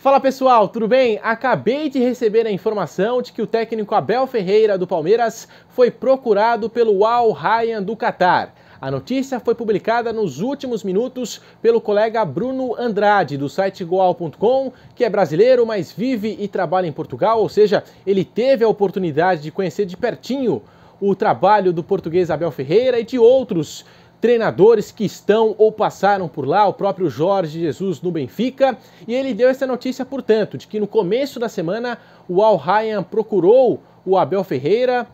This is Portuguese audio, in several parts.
Fala pessoal, tudo bem? Acabei de receber a informação de que o técnico Abel Ferreira do Palmeiras foi procurado pelo Al Ryan do Catar. A notícia foi publicada nos últimos minutos pelo colega Bruno Andrade, do site goal.com, que é brasileiro, mas vive e trabalha em Portugal, ou seja, ele teve a oportunidade de conhecer de pertinho o trabalho do português Abel Ferreira e de outros treinadores que estão ou passaram por lá, o próprio Jorge Jesus no Benfica, e ele deu essa notícia, portanto, de que no começo da semana o Al Ryan procurou o Abel Ferreira,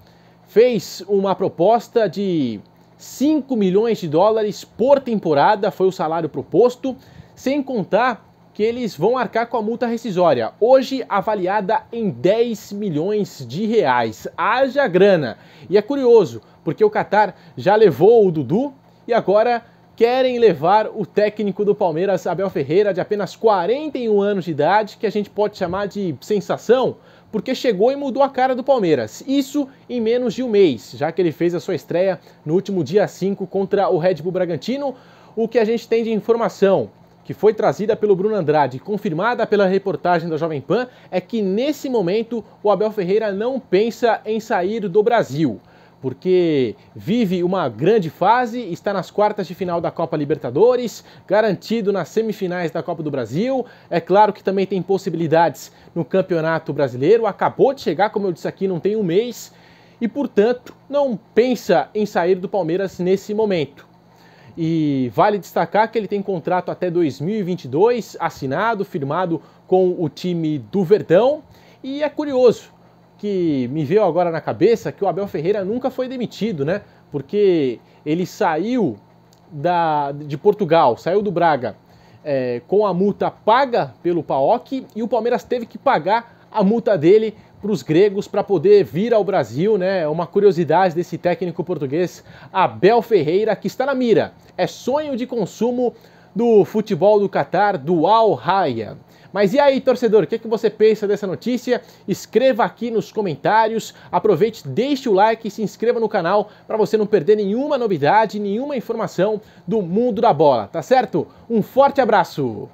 fez uma proposta de 5 milhões de dólares por temporada, foi o salário proposto, sem contar que eles vão arcar com a multa rescisória, hoje avaliada em 10 milhões de reais. Haja grana! E é curioso, porque o Qatar já levou o Dudu, e agora querem levar o técnico do Palmeiras, Abel Ferreira, de apenas 41 anos de idade, que a gente pode chamar de sensação, porque chegou e mudou a cara do Palmeiras. Isso em menos de um mês, já que ele fez a sua estreia no último dia 5 contra o Red Bull Bragantino. O que a gente tem de informação? que foi trazida pelo Bruno Andrade, confirmada pela reportagem da Jovem Pan, é que nesse momento o Abel Ferreira não pensa em sair do Brasil porque vive uma grande fase, está nas quartas de final da Copa Libertadores, garantido nas semifinais da Copa do Brasil. É claro que também tem possibilidades no Campeonato Brasileiro. Acabou de chegar, como eu disse aqui, não tem um mês e, portanto, não pensa em sair do Palmeiras nesse momento. E vale destacar que ele tem contrato até 2022, assinado, firmado com o time do Verdão. E é curioso, que me veio agora na cabeça que o Abel Ferreira nunca foi demitido, né? Porque ele saiu da, de Portugal, saiu do Braga é, com a multa paga pelo PAOC e o Palmeiras teve que pagar a multa dele para os gregos para poder vir ao Brasil, né? É uma curiosidade desse técnico português Abel Ferreira que está na mira. É sonho de consumo do futebol do Catar, do Al Rayyan. Mas e aí, torcedor, o que, é que você pensa dessa notícia? Escreva aqui nos comentários, aproveite, deixe o like e se inscreva no canal para você não perder nenhuma novidade, nenhuma informação do mundo da bola, tá certo? Um forte abraço!